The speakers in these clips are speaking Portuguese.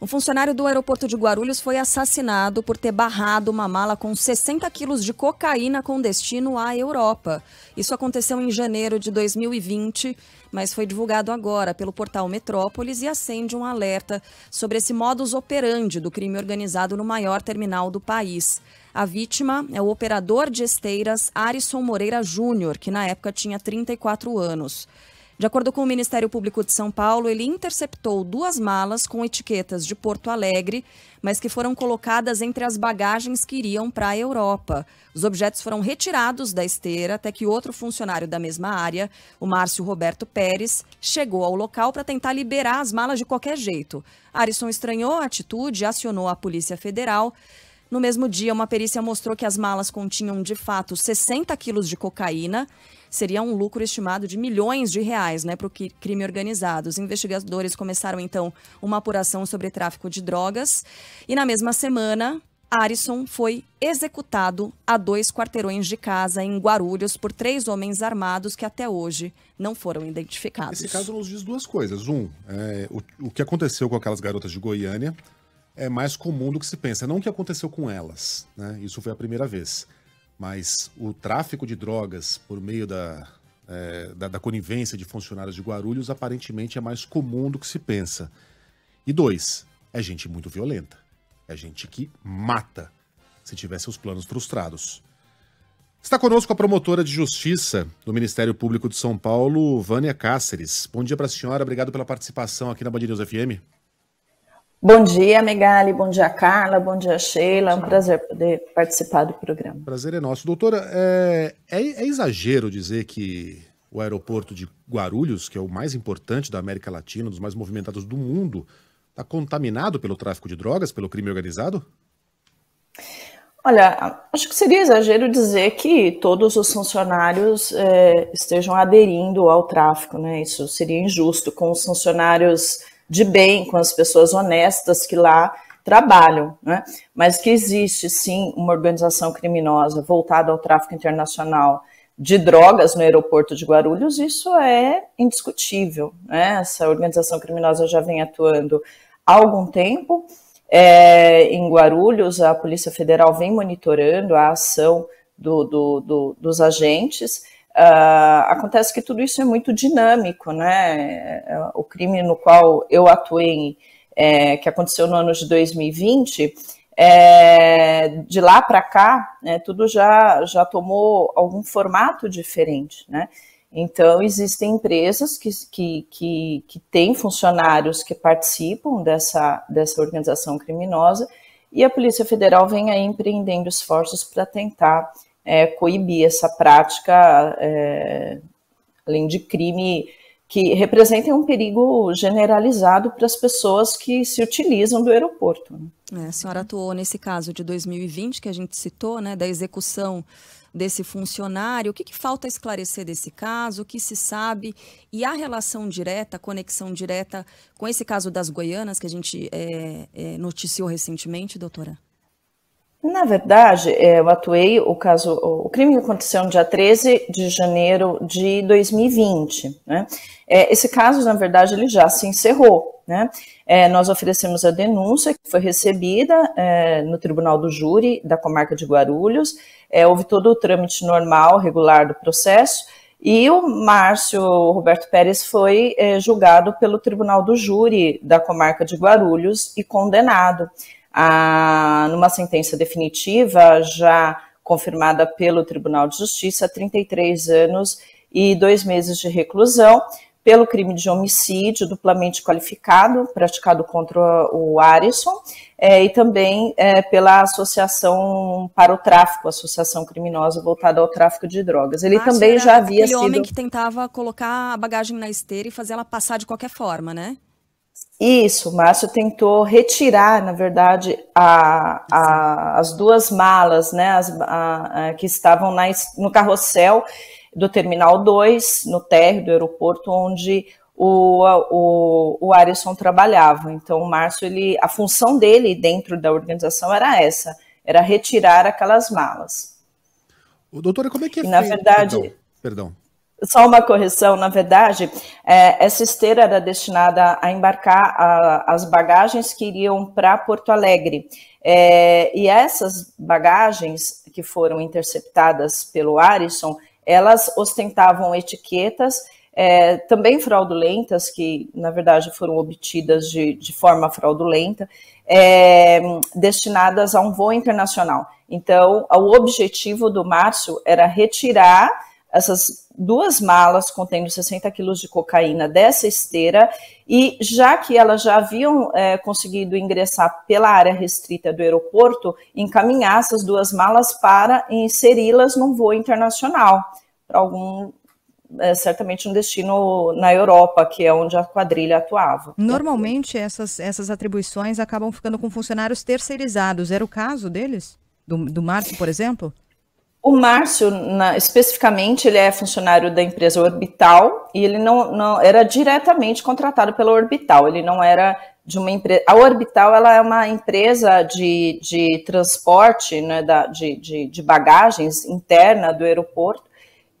Um funcionário do aeroporto de Guarulhos foi assassinado por ter barrado uma mala com 60 quilos de cocaína com destino à Europa. Isso aconteceu em janeiro de 2020, mas foi divulgado agora pelo portal Metrópolis e acende um alerta sobre esse modus operandi do crime organizado no maior terminal do país. A vítima é o operador de esteiras Arison Moreira Júnior, que na época tinha 34 anos. De acordo com o Ministério Público de São Paulo, ele interceptou duas malas com etiquetas de Porto Alegre, mas que foram colocadas entre as bagagens que iriam para a Europa. Os objetos foram retirados da esteira até que outro funcionário da mesma área, o Márcio Roberto Pérez, chegou ao local para tentar liberar as malas de qualquer jeito. Arisson estranhou a atitude, e acionou a Polícia Federal. No mesmo dia, uma perícia mostrou que as malas continham de fato 60 quilos de cocaína. Seria um lucro estimado de milhões de reais né, para o crime organizado. Os investigadores começaram então uma apuração sobre tráfico de drogas. E na mesma semana, Arison foi executado a dois quarteirões de casa em Guarulhos por três homens armados que até hoje não foram identificados. Esse caso nos diz duas coisas. Um, é, o, o que aconteceu com aquelas garotas de Goiânia é mais comum do que se pensa. Não o que aconteceu com elas, né? Isso foi a primeira vez. Mas o tráfico de drogas por meio da, é, da, da, conivência de funcionários de Guarulhos aparentemente é mais comum do que se pensa. E dois, é gente muito violenta. É gente que mata se tivesse os planos frustrados. Está conosco a promotora de justiça do Ministério Público de São Paulo, Vânia Cáceres. Bom dia para a senhora, obrigado pela participação aqui na Band News FM. Bom dia, Megali, bom dia, Carla, bom dia, Sheila. É um prazer poder participar do programa. Prazer é nosso. Doutora, é, é, é exagero dizer que o aeroporto de Guarulhos, que é o mais importante da América Latina, um dos mais movimentados do mundo, está contaminado pelo tráfico de drogas, pelo crime organizado? Olha, acho que seria exagero dizer que todos os funcionários é, estejam aderindo ao tráfico, né? Isso seria injusto com os funcionários de bem com as pessoas honestas que lá trabalham, né? mas que existe sim uma organização criminosa voltada ao tráfico internacional de drogas no aeroporto de Guarulhos, isso é indiscutível. Né? Essa organização criminosa já vem atuando há algum tempo. É, em Guarulhos, a Polícia Federal vem monitorando a ação do, do, do, dos agentes Uh, acontece que tudo isso é muito dinâmico, né? É, o crime no qual eu atuei, é, que aconteceu no ano de 2020, é, de lá para cá, né, tudo já, já tomou algum formato diferente, né? Então, existem empresas que, que, que, que têm funcionários que participam dessa, dessa organização criminosa e a Polícia Federal vem aí empreendendo esforços para tentar é, coibir essa prática, é, além de crime, que representem um perigo generalizado para as pessoas que se utilizam do aeroporto. Né? É, a senhora atuou nesse caso de 2020 que a gente citou, né, da execução desse funcionário. O que, que falta esclarecer desse caso? O que se sabe? E há relação direta, conexão direta com esse caso das Goianas que a gente é, é, noticiou recentemente, doutora? Na verdade, é, eu atuei o caso, o crime que aconteceu no dia 13 de janeiro de 2020. Né? É, esse caso, na verdade, ele já se encerrou. Né? É, nós oferecemos a denúncia que foi recebida no Tribunal do Júri da Comarca de Guarulhos. houve todo o trâmite normal, regular do processo. E o Márcio Roberto Pérez foi julgado pelo Tribunal do Júri da Comarca de Guarulhos e condenado a, numa sentença definitiva já confirmada pelo Tribunal de Justiça, 33 anos e dois meses de reclusão pelo crime de homicídio duplamente qualificado, praticado contra o Arison, é, e também é, pela Associação para o Tráfico, Associação Criminosa voltada ao tráfico de drogas. Ele ah, também já havia aquele sido... homem que tentava colocar a bagagem na esteira e fazer ela passar de qualquer forma, né? Isso, o Márcio tentou retirar, na verdade, a, a, as duas malas né, as, a, que estavam na, no carrossel do Terminal 2, no térreo do aeroporto, onde o, o, o Arisson trabalhava. Então, o Márcio, ele, a função dele dentro da organização era essa, era retirar aquelas malas. O doutora, como é que é e, feito, Na verdade... Então? Perdão, perdão só uma correção, na verdade, é, essa esteira era destinada a embarcar a, as bagagens que iriam para Porto Alegre. É, e essas bagagens que foram interceptadas pelo Arisson, elas ostentavam etiquetas é, também fraudulentas, que na verdade foram obtidas de, de forma fraudulenta, é, destinadas a um voo internacional. Então, o objetivo do Márcio era retirar essas duas malas contendo 60 quilos de cocaína dessa esteira, e já que elas já haviam é, conseguido ingressar pela área restrita do aeroporto, encaminhar essas duas malas para inseri-las num voo internacional, para algum é, certamente um destino na Europa, que é onde a quadrilha atuava. Normalmente essas, essas atribuições acabam ficando com funcionários terceirizados. Era o caso deles? Do, do Márcio, por exemplo? O Márcio, na, especificamente, ele é funcionário da empresa Orbital e ele não, não era diretamente contratado pela Orbital, ele não era de uma empresa. A Orbital ela é uma empresa de, de transporte né, da, de, de, de bagagens interna do aeroporto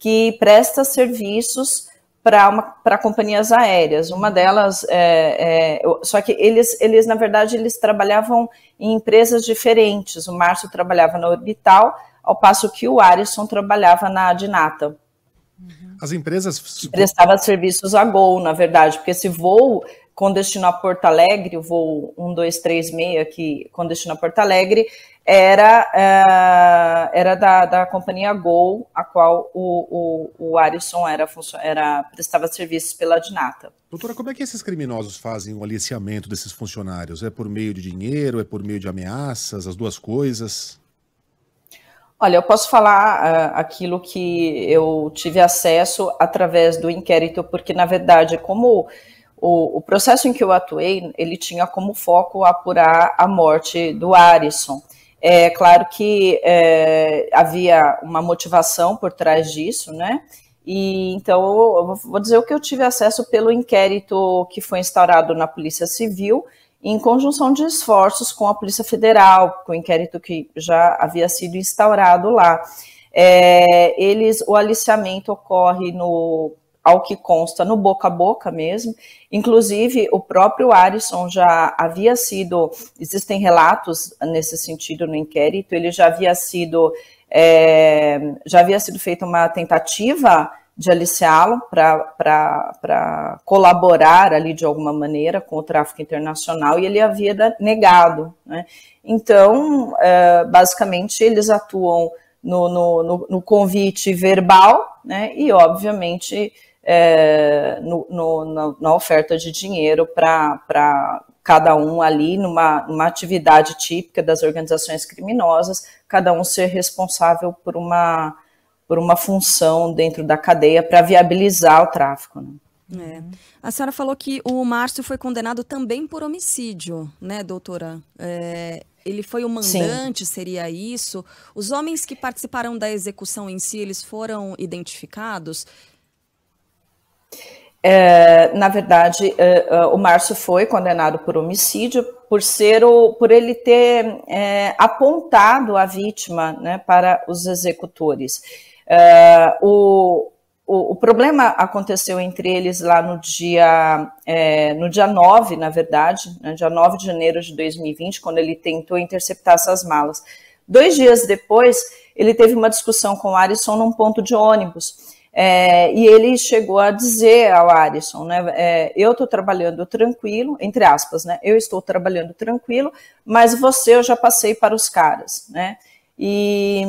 que presta serviços para companhias aéreas. Uma delas, é, é, só que eles, eles, na verdade, eles trabalhavam em empresas diferentes. O Márcio trabalhava na Orbital, ao passo que o Arisson trabalhava na Adinata. As empresas. Prestava serviços a Gol, na verdade, porque esse voo com destino a Porto Alegre, o voo 1236 aqui com destino a Porto Alegre, era, eh, era da, da companhia Gol, a qual o, o, o Arisson era, era, prestava serviços pela Dinata. Doutora, como é que esses criminosos fazem o aliciamento desses funcionários? É por meio de dinheiro? É por meio de ameaças? As duas coisas? Olha, eu posso falar uh, aquilo que eu tive acesso através do inquérito, porque na verdade, como o, o, processo em que eu atuei, ele tinha como foco apurar a morte do Arisson. É claro que é, havia uma motivação por trás disso, né? E então eu vou dizer o que eu tive acesso pelo inquérito que foi instaurado na Polícia Civil em conjunção de esforços com a Polícia Federal, com o inquérito que já havia sido instaurado lá. É, eles, o aliciamento ocorre no, ao que consta, no boca a boca mesmo. Inclusive, o próprio Arisson já havia sido, existem relatos nesse sentido no inquérito, ele já havia sido, é, já havia sido feita uma tentativa de aliciá-lo para colaborar ali de alguma maneira com o tráfico internacional e ele havia negado. Né? Então, é, basicamente, eles atuam no, no, no convite verbal né? e, obviamente, é, no, na oferta de dinheiro para cada um ali, numa, numa atividade típica das organizações criminosas, cada um ser responsável por uma por uma função dentro da cadeia para viabilizar o tráfico. Né? É. A senhora falou que o Márcio foi condenado também por homicídio, né, doutora? É, ele foi o mandante, Sim. seria isso? Os homens que participaram da execução em si, eles foram identificados? É, na verdade, é, é, o Márcio foi condenado por homicídio por ser o, por ele ter é, apontado a vítima né, para os executores. Uh, o, o, o, problema aconteceu entre eles lá no dia, é, no dia 9, na verdade, né, dia 9 de janeiro de 2020, quando ele tentou interceptar essas malas. Dois dias depois, ele teve uma discussão com o Arisson num ponto de ônibus. É, e ele chegou a dizer ao Arisson, né, é, eu estou trabalhando tranquilo, entre aspas, né, eu estou trabalhando tranquilo, mas você eu já passei para os caras, né, e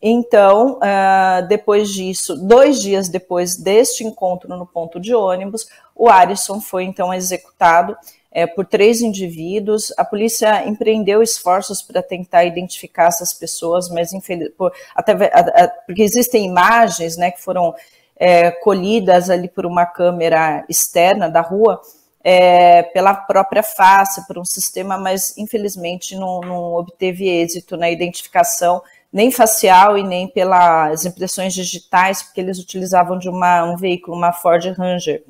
então, uh, depois disso, dois dias depois deste encontro no ponto de ônibus, o Arisson foi então executado é, por três indivíduos. A polícia empreendeu esforços para tentar identificar essas pessoas, mas infelizmente, porque existem imagens né, que foram é, colhidas ali por uma câmera externa da rua, é, pela própria face, por um sistema, mas infelizmente não, não obteve êxito na identificação nem facial e nem pelas impressões digitais, porque eles utilizavam de uma, um veículo, uma Ford Ranger.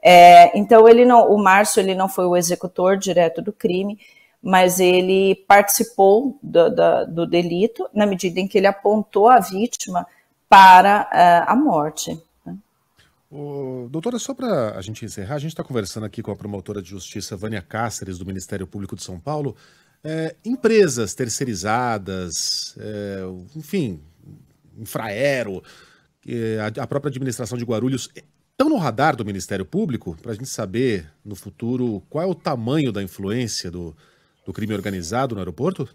É, então ele não, o Márcio ele não foi o executor direto do crime, mas ele participou do, do, do delito na medida em que ele apontou a vítima para uh, a morte. O, né? doutora, só para a gente encerrar, a gente está conversando aqui com a promotora de justiça Vânia Cáceres, do Ministério Público de São Paulo é, empresas terceirizadas, é, enfim, infraero, é, a própria administração de Guarulhos estão é, no radar do Ministério Público para a gente saber no futuro qual é o tamanho da influência do, do crime organizado no aeroporto?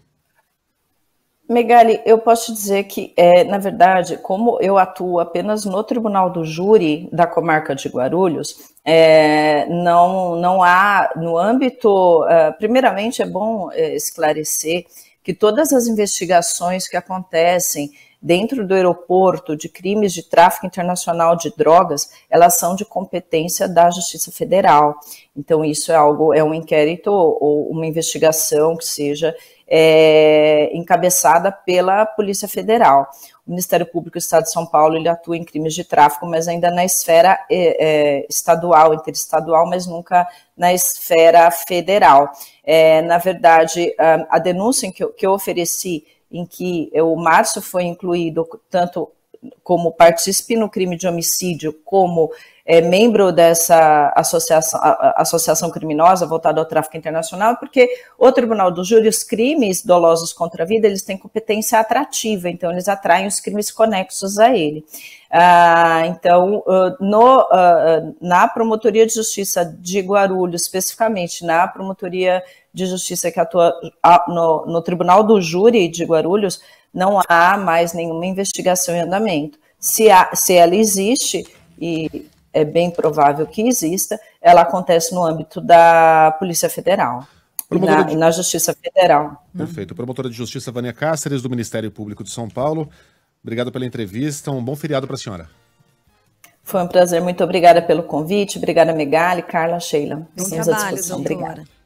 Megali, eu posso dizer que, é, na verdade, como eu atuo apenas no Tribunal do Júri da Comarca de Guarulhos, é, não, não há, no âmbito. É, primeiramente, é bom é, esclarecer que todas as investigações que acontecem dentro do aeroporto de crimes de tráfico internacional de drogas, elas são de competência da Justiça Federal. Então, isso é algo, é um inquérito ou uma investigação que seja é, encabeçada pela Polícia Federal. O Ministério Público do Estado de São Paulo ele atua em crimes de tráfico, mas ainda na esfera é, é estadual, interestadual, mas nunca na esfera federal. É, na verdade, a, a denúncia que eu, que eu ofereci em que o Márcio foi incluído tanto como participe no crime de homicídio, como é, membro dessa associação, a, associação criminosa voltada ao tráfico internacional, porque o Tribunal do Júri, os crimes dolosos contra a vida, eles têm competência atrativa, então eles atraem os crimes conexos a ele. Ah, então, ah, no, ah, ah, na Promotoria de Justiça de Guarulhos, especificamente, na Promotoria de Justiça que atua no, no Tribunal do Júri de Guarulhos, não há mais nenhuma investigação em andamento. Se, há, se ela existe, e é bem provável que exista, ela acontece no âmbito da Polícia Federal. Na, de... na, Justiça Federal. Perfeito. Promotora de Justiça Vânia Cáceres, do Ministério Público de São Paulo, obrigado pela entrevista. Um bom feriado para a senhora. Foi um prazer. Muito obrigada pelo convite. Obrigada, Megali, Carla, Sheila. Bom trabalho, à disposição. Doutora. Obrigada.